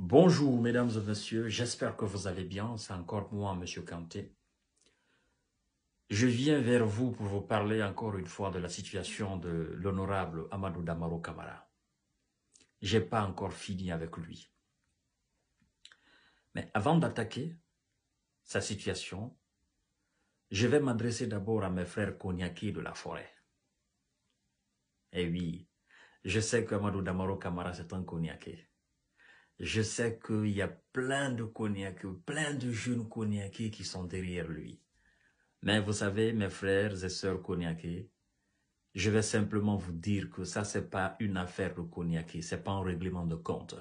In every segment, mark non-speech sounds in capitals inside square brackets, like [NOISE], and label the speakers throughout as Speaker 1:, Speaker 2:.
Speaker 1: Bonjour mesdames et messieurs, j'espère que vous allez bien, c'est encore moi monsieur Kanté. Je viens vers vous pour vous parler encore une fois de la situation de l'honorable Amadou Damaro Kamara. J'ai pas encore fini avec lui. Mais avant d'attaquer sa situation, je vais m'adresser d'abord à mes frères Konyaki de la forêt. Eh oui, je sais que Amadou Damaro Kamara c'est un Konyaki. Je sais qu'il y a plein de Koniakés, plein de jeunes koniaki qui sont derrière lui. Mais vous savez, mes frères et sœurs koniaki, je vais simplement vous dire que ça, c'est pas une affaire de Ce n'est pas un règlement de compte.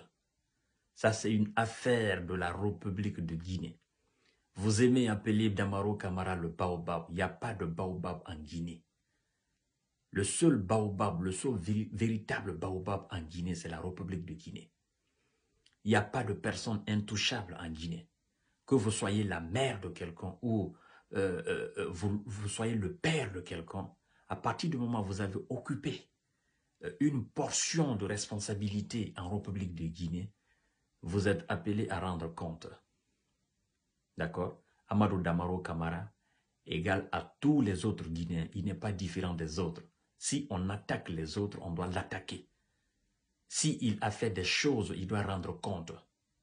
Speaker 1: Ça, c'est une affaire de la République de Guinée. Vous aimez appeler Damaro Kamara le baobab. Il n'y a pas de baobab en Guinée. Le seul baobab, le seul véritable baobab en Guinée, c'est la République de Guinée. Il n'y a pas de personne intouchable en Guinée. Que vous soyez la mère de quelqu'un ou euh, euh, euh, vous, soyez le père de quelqu'un, à partir du moment où vous avez occupé une portion de responsabilité en République de Guinée, vous êtes appelé à rendre compte. D'accord Amadou Damaro Kamara égal à tous les autres Guinéens. Il n'est pas différent des autres. Si on attaque les autres, on doit l'attaquer. S'il a fait des choses, il doit rendre compte.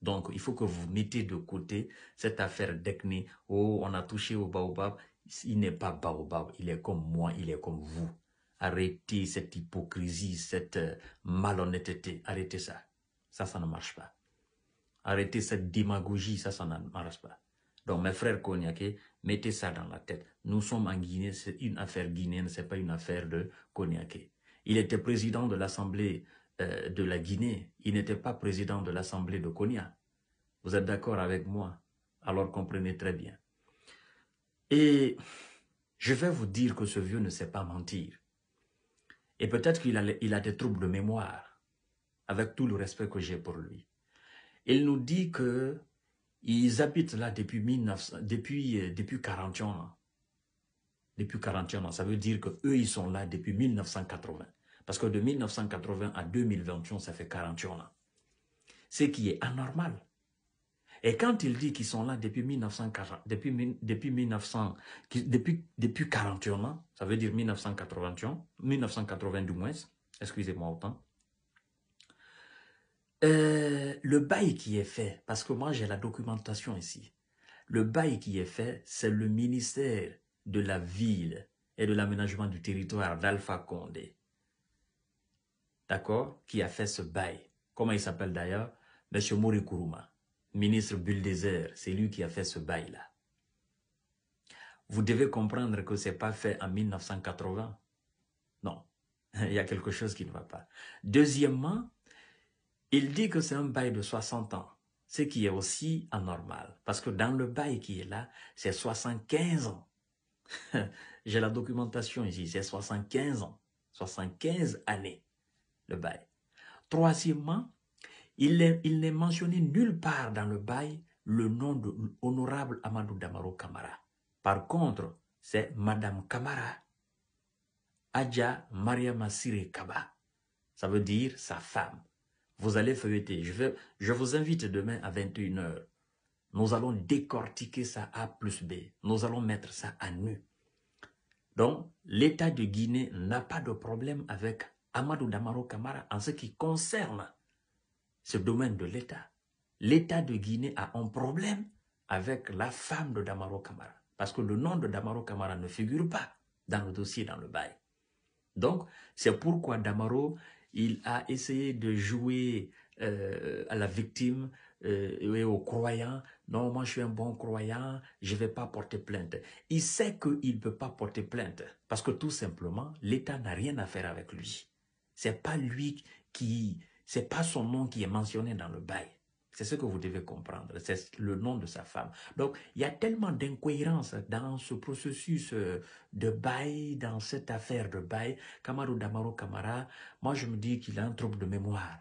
Speaker 1: Donc, il faut que vous mettez de côté cette affaire d'Ekne. Oh, on a touché au baobab. Il n'est pas baobab. Il est comme moi. Il est comme vous. Arrêtez cette hypocrisie, cette euh, malhonnêteté. Arrêtez ça. Ça, ça ne marche pas. Arrêtez cette démagogie. Ça, ça ne marche pas. Donc, mes frères Konyaké, mettez ça dans la tête. Nous sommes en Guinée. C'est une affaire guinéenne. n'est pas une affaire de Konyaké. Il était président de l'Assemblée euh, de la Guinée. Il n'était pas président de l'Assemblée de Konya. Vous êtes d'accord avec moi Alors comprenez très bien. Et je vais vous dire que ce vieux ne sait pas mentir. Et peut-être qu'il a, il a des troubles de mémoire, avec tout le respect que j'ai pour lui. Il nous dit que ils habitent là depuis 1900, depuis, euh, depuis 41 ans. Depuis 41 ans, ça veut dire que eux ils sont là depuis 1980. Parce que de 1980 à 2021, ça fait 41 ans. Ce qui est anormal. Et quand il dit qu'ils sont là depuis 1940, depuis, depuis 1900, depuis, 41 ans, ça veut dire 1981, 1980 du moins, excusez-moi autant, euh, le bail qui est fait, parce que moi j'ai la documentation ici, le bail qui est fait, c'est le ministère de la ville et de l'aménagement du territoire d'Alpha Condé d'accord, qui a fait ce bail. Comment il s'appelle d'ailleurs Monsieur Morikuruma, ministre bulldozer, c'est lui qui a fait ce bail-là. Vous devez comprendre que ce n'est pas fait en 1980. Non, [LAUGHS] il y a quelque chose qui ne va pas. Deuxièmement, il dit que c'est un bail de 60 ans, ce qui est aussi anormal, parce que dans le bail qui est là, c'est 75 ans. [LAUGHS] J'ai la documentation ici, c'est 75 ans, 75 années le bail. Troisièmement, il n'est mentionné nulle part dans le bail le nom de l'honorable Amadou Damaro Kamara. Par contre, c'est Madame Kamara, Adja Mariama Kaba. Ça veut dire sa femme. Vous allez feuilleter. Je, je vous invite demain à 21h. Nous allons décortiquer ça A plus B. Nous allons mettre ça à nu. Donc, l'État de Guinée n'a pas de problème avec Amadou Damaro Kamara en ce qui concerne ce domaine de l'État. L'État de Guinée a un problème avec la femme de Damaro Kamara, parce que le nom de Damaro Kamara ne figure pas dans le dossier, dans le bail. Donc, c'est pourquoi Damaro, il a essayé de jouer euh, à la victime euh, et au croyant. Non, moi je suis un bon croyant, je ne vais pas porter plainte. Il sait qu'il ne peut pas porter plainte, parce que tout simplement, l'État n'a rien à faire avec lui. C'est pas lui qui, c'est pas son nom qui est mentionné dans le bail. C'est ce que vous devez comprendre. C'est le nom de sa femme. Donc, il y a tellement d'incohérences dans ce processus euh, de bail, dans cette affaire de bail. Kamaru Damaro Kamara, moi je me dis qu'il a un trouble de mémoire.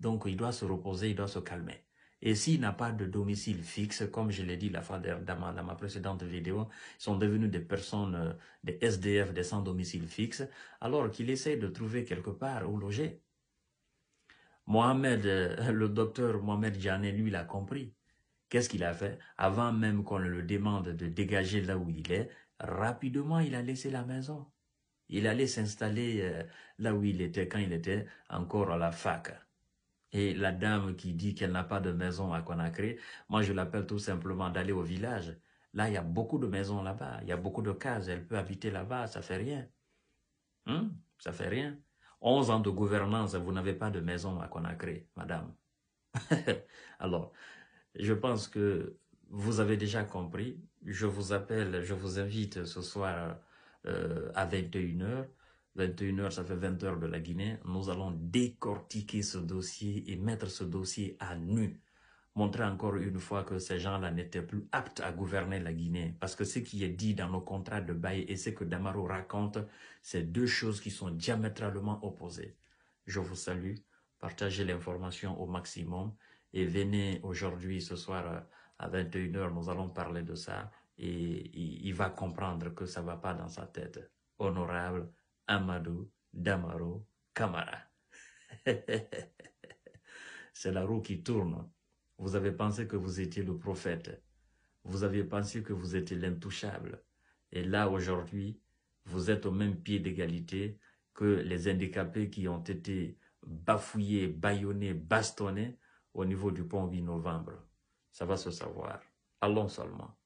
Speaker 1: Donc, il doit se reposer, il doit se calmer. Et s'il n'a pas de domicile fixe, comme je l'ai dit la fin de ma, dans ma précédente vidéo, ils sont devenus des personnes, euh, des SDF, des sans domicile fixe, alors qu'il essaie de trouver quelque part où loger. Mohamed, euh, le docteur Mohamed Janet, lui, l'a compris. Qu'est-ce qu'il a fait Avant même qu'on le demande de dégager là où il est, rapidement, il a laissé la maison. Il allait s'installer euh, là où il était quand il était encore à la fac. Et la dame qui dit qu'elle n'a pas de maison à Conakry, moi je l'appelle tout simplement d'aller au village. Là, il y a beaucoup de maisons là-bas, il y a beaucoup de cases, elle peut habiter là-bas, ça fait rien. Ça hein? Ça fait rien. 11 ans de gouvernance, vous n'avez pas de maison à Conakry, madame. [LAUGHS] Alors, je pense que vous avez déjà compris. Je vous appelle, je vous invite ce soir euh, à 21h 21h, ça fait 20 h de la Guinée. Nous allons décortiquer ce dossier et mettre ce dossier à nu. Montrer encore une fois que ces gens-là n'étaient plus aptes à gouverner la Guinée. Parce que ce qui est dit dans nos contrats de bail et ce que Damaro raconte, c'est deux choses qui sont diamétralement opposées. Je vous salue. Partagez l'information au maximum. Et venez aujourd'hui, ce soir, à 21h, nous allons parler de ça. Et il va comprendre que ça va pas dans sa tête. Honorable, Amadou Damaro Kamara. [LAUGHS] C'est la roue qui tourne. Vous avez pensé que vous étiez le prophète. Vous avez pensé que vous étiez l'intouchable. Et là, aujourd'hui, vous êtes au même pied d'égalité que les handicapés qui ont été bafouillés, bâillonnés, bastonnés au niveau du pont 8 novembre. Ça va se savoir. Allons seulement.